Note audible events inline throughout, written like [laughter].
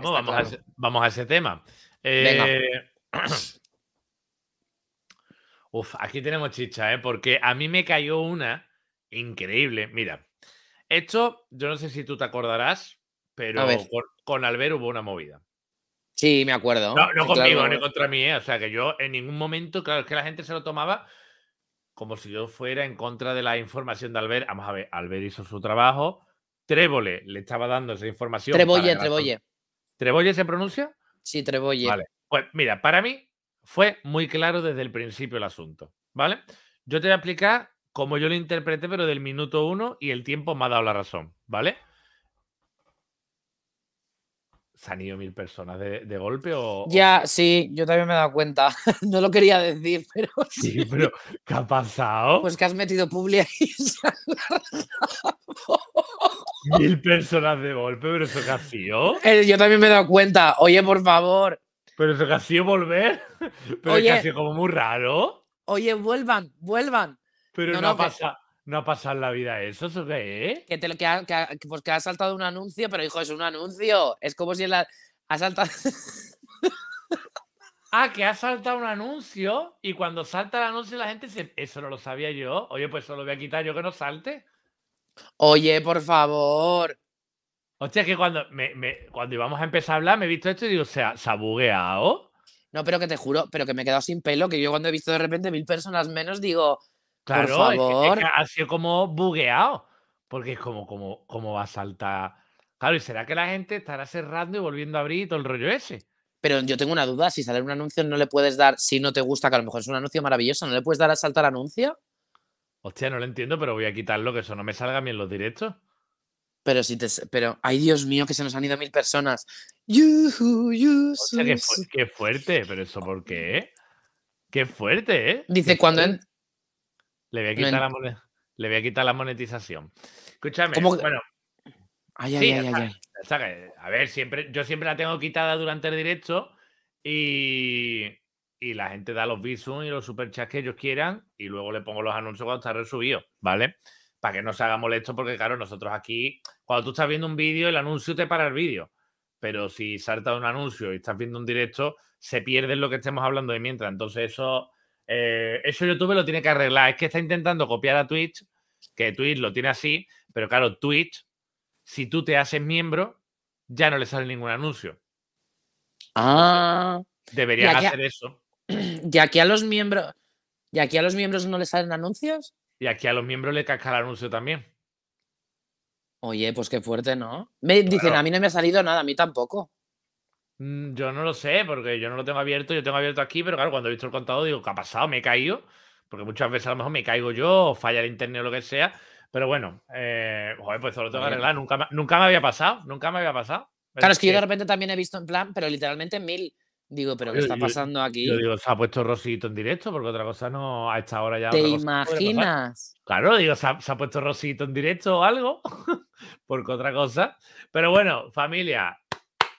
vamos, vamos, a, ese tema. Eh, [clears throat] uf, aquí tenemos chicha, ¿eh? porque a mí me cayó una increíble. Mira, esto, yo no sé si tú te acordarás, pero con, Albert hubo una movida. Sí, me acuerdo. No, conmigo, ni contra mí. ¿eh? O sea, que yo en ningún momento, claro, es que la gente se lo tomaba como si yo fuera en contra de la información de Albert. Vamos a ver, Albert hizo su trabajo. Trébole le estaba dando esa información. Trebolle, Trebolle. ¿Trebolle se pronuncia? Sí, Trebolle. Vale. Pues mira, para mí fue muy claro desde el principio el asunto, ¿vale? Yo te voy a explicar cómo yo lo interpreté, pero del minuto uno y el tiempo me ha dado la razón, ¿vale? ¿Se han ido mil personas de, golpe o, Ya, sí, yo también me he dado cuenta. [laughs] no lo quería decir, [laughs] pero... Sí, pero ¿qué ha pasado? Pues que has metido Publi ahí. [laughs] mil personas de golpe, pero eso sido? Eh, yo también me he dado cuenta. Oye, por favor. Pero eso sido volver. [laughs] Pero es casi como muy raro. Oye, vuelvan, vuelvan. Pero no, no pasa. ha pasado en la vida eso, ¿eso Que, te, que, ha, que, ha, pues ha saltado un anuncio, pero hijo, es un anuncio. Es como si la, ha saltado. [laughs] ah, que ha saltado un anuncio y cuando salta el anuncio la gente se. Eso no lo sabía yo. Oye, pues eso lo voy a quitar yo que no salte. Oye, por favor. Hostia, es que cuando, cuando íbamos a empezar a hablar, me he visto esto y digo, ¿se ha, se bugueado? No, pero que te juro, pero que me he quedado sin pelo, que yo cuando he visto de repente mil personas menos, digo, claro, por favor. ha sido como bugueado, porque es como, como, como va a saltar. Claro, ¿y será que la gente estará cerrando y volviendo a abrir y todo el rollo ese? Pero yo tengo una duda, si sale un anuncio no le puedes dar, si no te gusta, que a lo mejor es un anuncio maravilloso, ¿no le puedes dar a saltar anuncio? Hostia, no lo entiendo, pero voy a quitarlo, que eso no me salga bien los directos. Pero si te. Pero, ay Dios mío, que se nos han ido mil personas. Yuhu, qué, fuerte, pero eso por qué? ¿eh? Qué fuerte, ¿eh? Dice cuando. En... Le, voy a quitar la monetización. Escúchame, bueno. Ay, A ver, siempre, yo siempre la tengo quitada durante el directo y y la gente da los visum y los superchats que ellos quieran y luego le pongo los anuncios cuando está resubido, ¿vale? Para que no se haga molesto porque claro, nosotros aquí, cuando tú estás viendo un vídeo, el anuncio te para el vídeo. Pero si salta un anuncio y estás viendo un directo, se pierde lo que estemos hablando de mientras. Entonces eso, eh, eso YouTube lo tiene que arreglar. Es que está intentando copiar a Twitch, que Twitch lo tiene así, pero claro, Twitch, si tú te haces miembro, ya no le sale ningún anuncio. Ah. Deberían hacer eso y aquí a los miembros. ¿Y aquí a los miembros no les salen anuncios? Y aquí a los miembros le casca el anuncio también. Oye, pues qué fuerte, ¿no? Me dicen, a mí no me ha salido nada, a mí tampoco. Mm, yo no lo sé, porque yo no lo tengo abierto, yo tengo abierto aquí, pero claro, cuando he visto el contado digo, ¿qué ha pasado? ¿Me he caído? Porque muchas veces a lo mejor me caigo yo, o falla el internet o lo que sea. Pero bueno, eh, pues eso lo tengo que arreglar. Nunca, nunca me había pasado, nunca me había pasado. Claro, es que yo de repente también he visto en plan, pero literalmente mil Digo, pero ¿qué está pasando aquí? Yo digo, se ha puesto Rosito en directo, porque otra cosa no a esta hora ya. ¿Te imaginas? Claro, digo, ¿se ha, puesto Rosito en directo o algo, [laughs] porque otra cosa. Pero bueno, familia,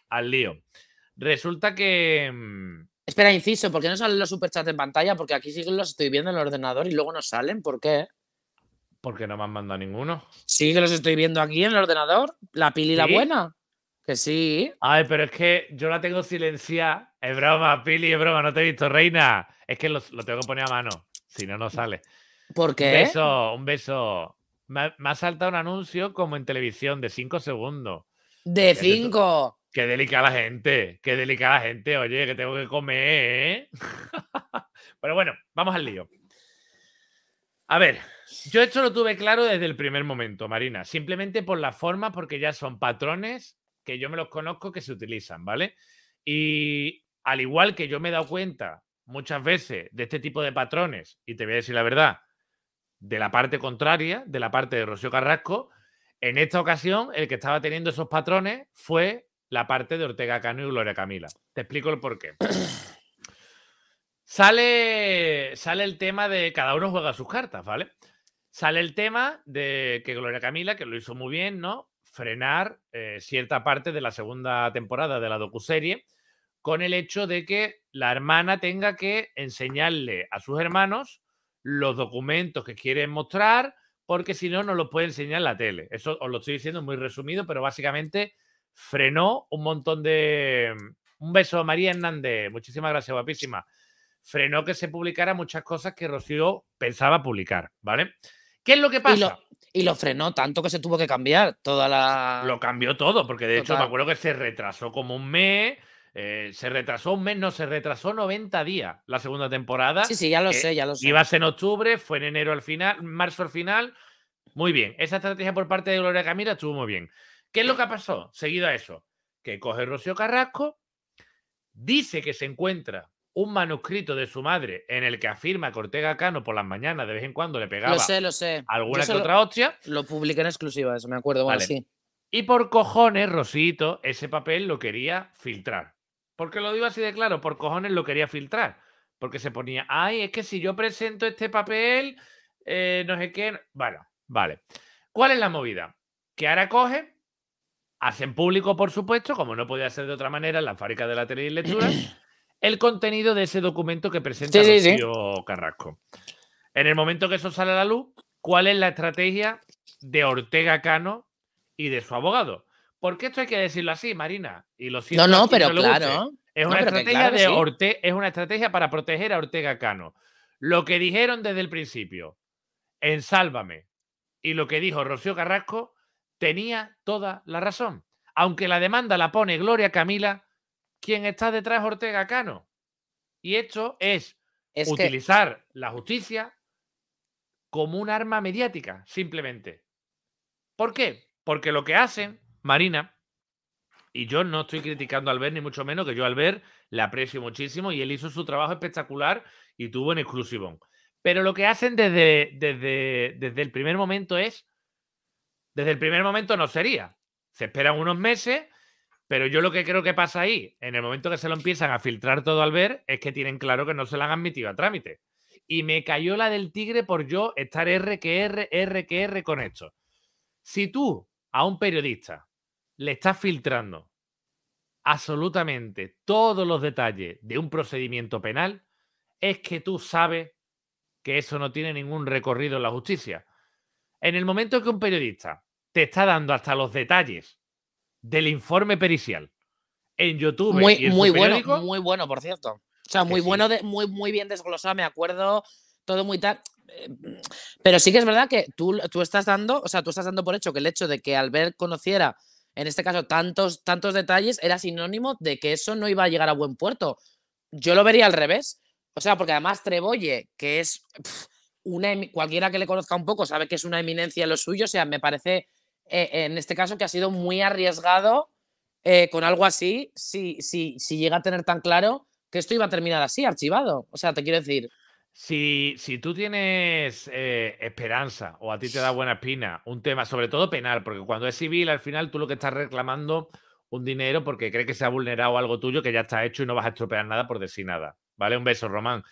al lío. Resulta que. Mm, Espera, inciso, ¿por qué no salen los superchats en pantalla? Porque aquí sí que los estoy viendo en el ordenador y luego no salen. ¿Por qué? Porque no me han mandado ninguno. Sí, que los estoy viendo aquí en el ordenador. La pila la buena. Que sí. Ay, pero es que yo la tengo silenciada es broma, Pili, es broma, no te he visto, reina. Es que lo, tengo que poner a mano, si no, no sale. ¿Por qué? Un beso, un beso. Me, ha saltado un anuncio como en televisión de cinco segundos. ¡De cinco! Qué delicada la gente, qué delicada la gente, oye, que tengo que comer. ¿eh? [laughs] Pero bueno, vamos al lío. A ver, yo esto lo tuve claro desde el primer momento, Marina, simplemente por la forma, porque ya son patrones que yo me los conozco que se utilizan, ¿vale? Y al igual que yo me he dado cuenta muchas veces de este tipo de patrones, y te voy a decir la verdad, de la parte contraria, de la parte de Rocío Carrasco, en esta ocasión el que estaba teniendo esos patrones fue la parte de Ortega Cano y Gloria Camila. Te explico el porqué. sale, sale el tema de cada uno juega sus cartas, ¿vale? Sale el tema de que Gloria Camila, que lo hizo muy bien, ¿no? Frenar eh, cierta parte de la segunda temporada de la docuserie con el hecho de que la hermana tenga que enseñarle a sus hermanos los documentos que quieren mostrar, porque si no, no los puede enseñar la tele. Eso os lo estoy diciendo muy resumido, pero básicamente frenó un montón de... Un beso María Hernández, muchísimas gracias, guapísima. Frenó que se publicara muchas cosas que Rocío pensaba publicar, ¿vale? ¿Qué es lo que pasa? Y lo, frenó tanto que se tuvo que cambiar toda la. Lo cambió todo, porque de hecho me acuerdo que se retrasó como un mes, eh, se retrasó un mes, no, se retrasó 90 días la segunda temporada. Sí, sí, ya lo eh, sé, ya lo sé. Ibas en octubre, fue en enero al final, marzo al final. Muy bien, esa estrategia por parte de Gloria Camila estuvo muy bien. ¿Qué es lo que pasó? Seguido a eso, que coge Rocío Carrasco, dice que se encuentra un manuscrito de su madre en el que afirma Cortega Ortega Cano por las mañanas de vez en cuando le pegaba lo sé, lo sé. alguna que otra hostia. Lo publica en exclusiva, eso me acuerdo, mal. sí. Y por cojones, Rosito, ese papel lo quería filtrar. Porque lo digo así de claro? Por cojones lo quería filtrar. Porque se ponía, ay, es que si yo presento este papel, eh, no sé qué. Bueno, vale. ¿Cuál es la movida? Que ahora coge, hacen público, por supuesto, como no podía ser de otra manera en la fábrica de la tele y lectura, [clears throat] el contenido de ese documento que presenta el Carrasco. En el momento que eso sale a la luz, ¿cuál es la estrategia de Ortega Cano y de su abogado? ¿Por qué esto hay que decirlo así, Marina. Y lo siento, no, no, pero claro. Es una, estrategia de es una estrategia para proteger a Ortega Cano. Lo que dijeron desde el principio en Sálvame y lo que dijo Rocío Carrasco tenía toda la razón. Aunque la demanda la pone Gloria Camila, ¿quién está detrás Ortega Cano. Y esto es, utilizar la justicia como un arma mediática, simplemente. ¿Por qué? Porque lo que hacen Marina, y yo no estoy criticando a Albert, ni mucho menos, que yo a Albert le aprecio muchísimo y él hizo su trabajo espectacular y tuvo en exclusivón. Pero lo que hacen desde, desde, desde el primer momento es, desde el primer momento no sería. Se esperan unos meses, pero yo lo que creo que pasa ahí, en el momento que se lo empiezan a filtrar todo al ver, es que tienen claro que no se lo han admitido a trámite. Y me cayó la del tigre por yo estar R que R, R que R con esto. Si tú a un periodista le está filtrando absolutamente todos los detalles de un procedimiento penal, es que tú sabes que eso no tiene ningún recorrido en la justicia. En el momento que un periodista te está dando hasta los detalles del informe pericial en YouTube. Muy, muy bueno, muy bueno, por cierto. O sea, muy bueno, muy, muy bien desglosado, me acuerdo, todo muy tal. Eh, pero sí que es verdad que tú, tú estás dando, o sea, tú estás dando por hecho que el hecho de que Albert conociera en este caso tantos, tantos detalles, era sinónimo de que eso no iba a llegar a buen puerto. Yo lo vería al revés. O sea, porque además Trebolle, que es una, cualquiera que le conozca un poco sabe que es una eminencia lo suyo, o sea, me parece eh, en este caso que ha sido muy arriesgado eh, con algo así, si, si, si llega a tener tan claro que esto iba a terminar así, archivado. O sea, te quiero decir. Si, tú tienes eh, esperanza o a ti te da buena espina un tema, sobre todo penal, porque cuando es civil al final tú lo que estás reclamando un dinero porque crees que se ha vulnerado algo tuyo que ya está hecho y no vas a estropear nada por decir nada. ¿Vale? Un beso, Román.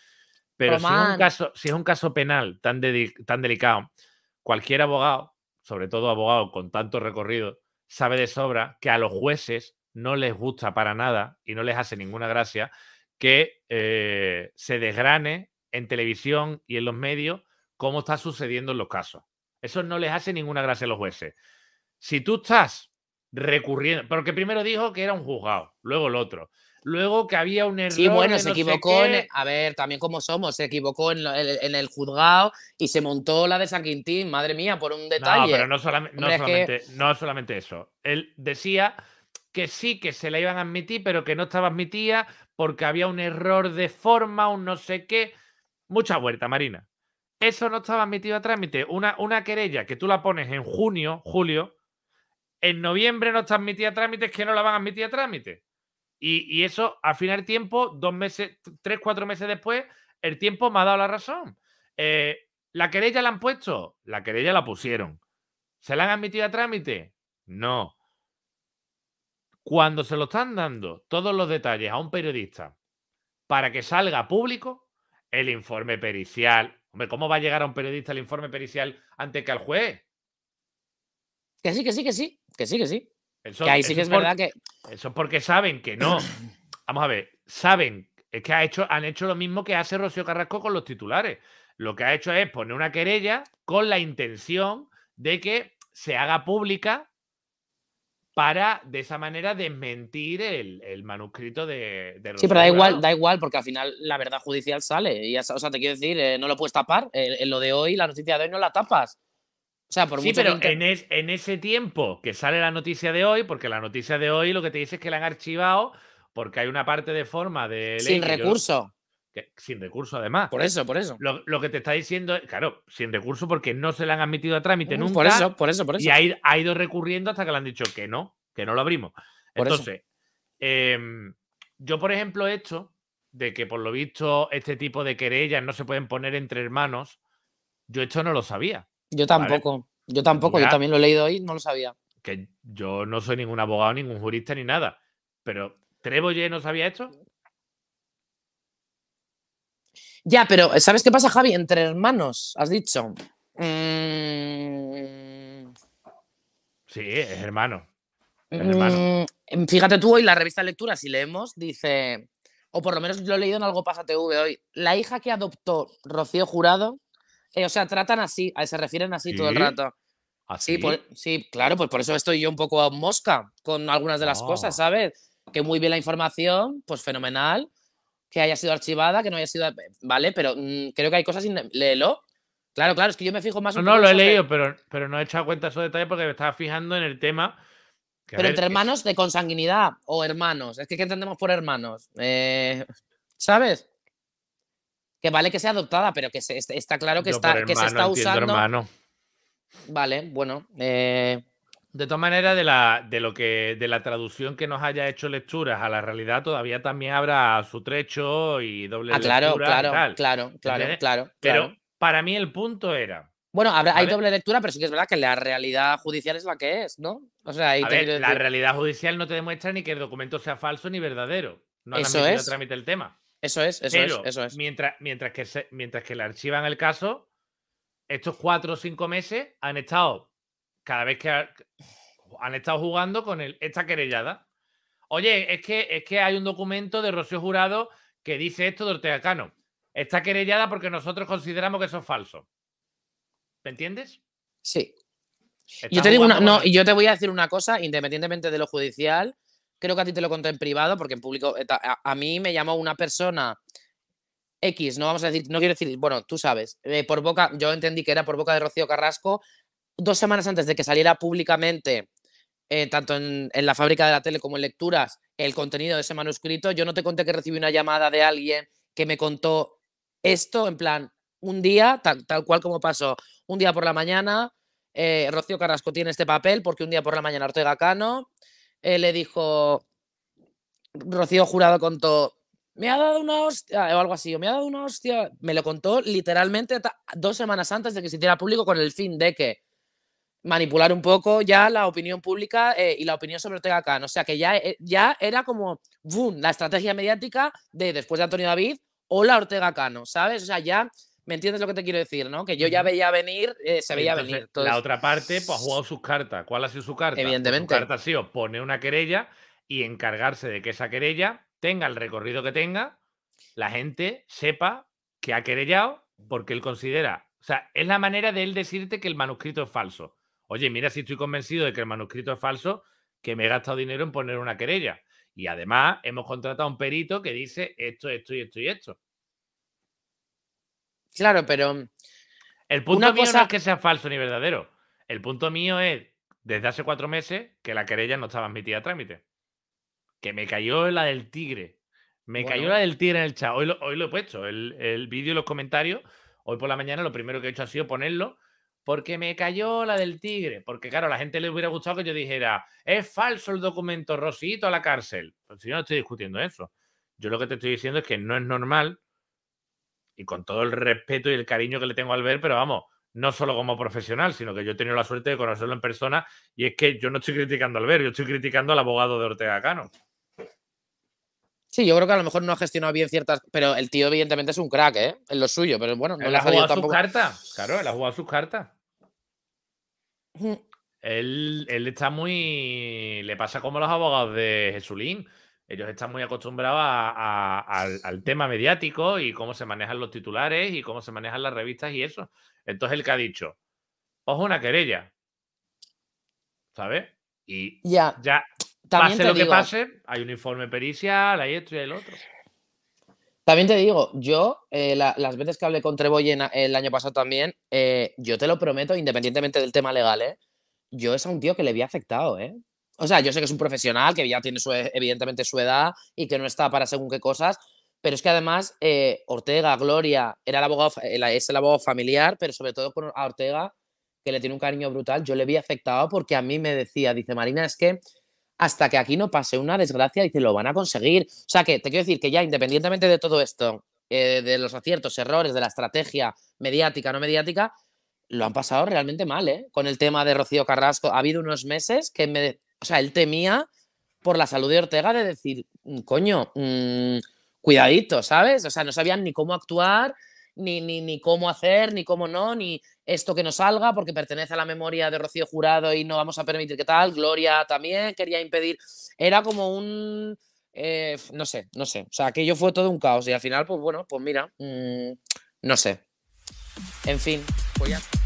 Pero Si, es un caso, si es un caso penal tan, tan delicado, cualquier abogado, sobre todo abogado con tanto recorrido, sabe de sobra que a los jueces no les gusta para nada y no les hace ninguna gracia que eh, se desgrane en televisión y en los medios cómo está sucediendo en los casos. Eso no les hace ninguna gracia a los jueces. Si tú estás recurriendo, porque primero dijo que era un juzgado, luego el otro. Luego que había un error. Sí, bueno, se equivocó. a ver, también como somos, se equivocó en, el, juzgado y se montó la de San Quintín, madre mía, por un detalle. No, pero solamente, no solamente eso. Él decía que sí que se la iban a admitir, pero que no estaba admitida porque había un error de forma, un no sé qué mucha vuelta, Marina. Eso no estaba admitido a trámite. Una, querella que tú la pones en junio, julio, en noviembre no está admitida a trámite, es que no la van a admitir a trámite. Y, eso, al final tiempo, dos meses, tres, cuatro meses después, el tiempo me ha dado la razón. Eh, ¿La querella la han puesto? La querella la pusieron. ¿Se la han admitido a trámite? No. Cuando se lo están dando todos los detalles a un periodista para que salga público, el informe pericial. Hombre, ¿cómo va a llegar a un periodista el informe pericial antes que al juez? Que sí, que sí, que sí, que sí, que sí. Eso, que ahí sí que es verdad que. Eso es porque saben que no. [clears throat] Vamos a ver, saben Es que ha hecho, han hecho lo mismo que hace Rocío Carrasco con los titulares. Lo que ha hecho es poner una querella con la intención de que se haga pública para de esa manera desmentir el, el manuscrito de, de Sí, pero da igual, da igual, porque al final la verdad judicial sale. Y, o sea, te quiero decir, eh, no lo puedes tapar. en lo de hoy, la noticia de hoy no la tapas. O sea, por sí, pero en, en ese tiempo que sale la noticia de hoy, porque la noticia de hoy lo que te dice es que la han archivado porque hay una parte de forma de... Ley Sin recurso sin recurso además. Por eso, por eso. Lo, que te está diciendo, claro, sin recurso porque no se le han admitido a trámite nunca. Por eso, por eso, por eso. Y ha, ido recurriendo hasta que le han dicho que no, que no lo abrimos. Entonces, em, yo, por ejemplo, esto de que por lo visto este tipo de querellas no se pueden poner entre hermanos. Yo esto no lo sabía. Yo tampoco, yo tampoco, yo también lo he leído hoy, no lo sabía. Que yo no soy ningún abogado, ningún jurista ni nada. Pero, ¿Trebolle no sabía esto? Ya, pero ¿sabes qué pasa, Javi? Entre hermanos, has dicho. Mm. Sí, es hermano. Mm, em, fíjate tú, hoy la revista Lectura, si leemos, dice, o por lo menos lo he leído en algo pasa TV hoy, la hija que adoptó Rocío Jurado, eh, o sea, tratan así, se refieren así todo el rato. ¿Así? ¿Ah, sí, claro, pues por eso estoy yo un poco mosca con algunas de las cosas, ah. ¿sabes? Que muy bien la información, pues fenomenal, que haya sido archivada, que no haya sido. Vale, pero mm, creo que hay cosas. sin Léelo. Claro, claro, es que yo me fijo más. No, no, lo he leído, pero, pero no he echado cuenta de esos detalles porque me estaba fijando en el tema. pero entre hermanos de consanguinidad o hermanos. Es que ¿qué entendemos por hermanos? Eh, ¿Sabes? Que vale que sea adoptada, pero que está claro que, está, que se está usando. Hermano. Vale, bueno. Eh, de todas maneras, de la, de lo que, de la traducción que nos haya hecho lecturas a la realidad, todavía también habrá su trecho y doble ah, claro, lectura. Claro, claro, claro, claro, Pero para mí el punto era. Bueno, hay doble lectura, pero sí que es verdad que la realidad judicial es la que es, ¿no? O sea, la realidad judicial no te demuestra ni que el documento sea falso ni verdadero. No eso es. trámite el tema. Eso es, eso es, Mientras, mientras, que mientras que le archivan el caso, estos cuatro o cinco meses han estado cada vez que han estado jugando con el, esta querellada. Oye, es que, es que hay un documento de Rocío Jurado que dice esto de Ortega Cano. Está querellada porque nosotros consideramos que eso es falso. ¿Me entiendes? Sí. Yo te, yo te voy a decir una cosa, independientemente de lo judicial, creo que a ti te lo conté en privado, porque en público, eh, a, mí me llamó una persona X, no vamos a decir, no quiero decir, bueno, tú sabes, eh, por boca, yo entendí que era por boca de Rocío Carrasco, dos semanas antes de que saliera públicamente, eh, tanto en, la fábrica de la tele como en lecturas, el contenido de ese manuscrito, yo no te conté que recibí una llamada de alguien que me contó esto, en plan, un día, tal, cual como pasó, un día por la mañana, eh, Rocío Carrasco tiene este papel porque un día por la mañana Ortega Cano eh, le dijo, Rocío Jurado contó, me ha dado una hostia, o algo así, me ha dado una hostia, me lo contó literalmente dos semanas antes de que se hiciera público con el fin de que manipular un poco ya la opinión pública eh, y la opinión sobre Ortega Cano. O sea que ya, eh, ya era como boom, la estrategia mediática de después de Antonio David, o la Ortega Cano, ¿sabes? O sea, ya me entiendes lo que te quiero decir, ¿no? Que yo ya veía venir, eh, se veía venir. la otra parte, pues ha jugado sus cartas. ¿Cuál ha sido su carta? Pues, Evidentemente. su carta ha sido poner una querella y encargarse de que esa querella tenga el recorrido que tenga, la gente sepa que ha querellado porque él considera. O sea, es la manera de él decirte que el manuscrito es falso. Oye, mira si estoy convencido de que el manuscrito es falso, que me he gastado dinero en poner una querella. Y además hemos contratado a un perito que dice esto, esto y esto y esto. Claro, pero. El punto mío no es que sea falso ni verdadero. El punto mío es, desde hace cuatro meses, que la querella no estaba admitida a trámite. Que me cayó la del tigre. Me cayó la del tigre en el chat. Hoy lo, he puesto. El, el vídeo y los comentarios. Hoy por la mañana lo primero que he hecho ha sido ponerlo porque me cayó la del tigre. Porque, claro, a la gente le hubiera gustado que yo dijera, es falso el documento, Rosito a la cárcel. si pues yo no estoy discutiendo eso. Yo lo que te estoy diciendo es que no es normal, y con todo el respeto y el cariño que le tengo al ver, pero vamos, no solo como profesional, sino que yo he tenido la suerte de conocerlo en persona, y es que yo no estoy criticando al ver, yo estoy criticando al abogado de Ortega Cano. Sí, yo creo que a lo mejor no ha gestionado bien ciertas. Pero el tío, evidentemente, es un crack, ¿eh? En lo suyo, pero bueno, no ha jugado tampoco. sus cartas. Claro, él ha jugado sus cartas. Él, está muy. Le pasa como los abogados de Jesulín. Ellos están muy acostumbrados al, tema mediático y cómo se manejan los titulares y cómo se manejan las revistas y eso. Entonces, el que ha dicho, ojo una querella. ¿Sabes? Y ya. ya también pase lo digo, que pase, hay un informe pericial, hay esto y el otro. También te digo, yo eh, las veces que hablé con Treboy el año pasado también, eh, yo te lo prometo, independientemente del tema legal, ¿eh? yo es a un tío que le había afectado, ¿eh? O sea, yo sé que es un profesional, que ya tiene su, evidentemente su edad y que no está para según qué cosas, pero es que además eh, Ortega, Gloria, era el abogado, es el abogado familiar, pero sobre todo con a Ortega, que le tiene un cariño brutal, yo le vi afectado porque a mí me decía, dice Marina, es que hasta que aquí no pase una desgracia y te lo van a conseguir. O sea que te quiero decir que ya independientemente de todo esto, eh, de los aciertos, errores, de la estrategia mediática, no mediática, lo han pasado realmente mal, ¿eh? Con el tema de Rocío Carrasco. Ha habido unos meses que me... O sea, él temía por la salud de Ortega de decir, mm, coño, mm, cuidadito, ¿sabes? O sea, no sabían ni cómo actuar, ni, ni, ni cómo hacer, ni cómo no, ni esto que no salga, porque pertenece a la memoria de Rocío Jurado y no vamos a permitir que tal. Gloria también quería impedir. Era como un. Eh, no sé, no sé. O sea, aquello fue todo un caos y al final, pues bueno, pues mira, mm, no sé. En fin, pues ya.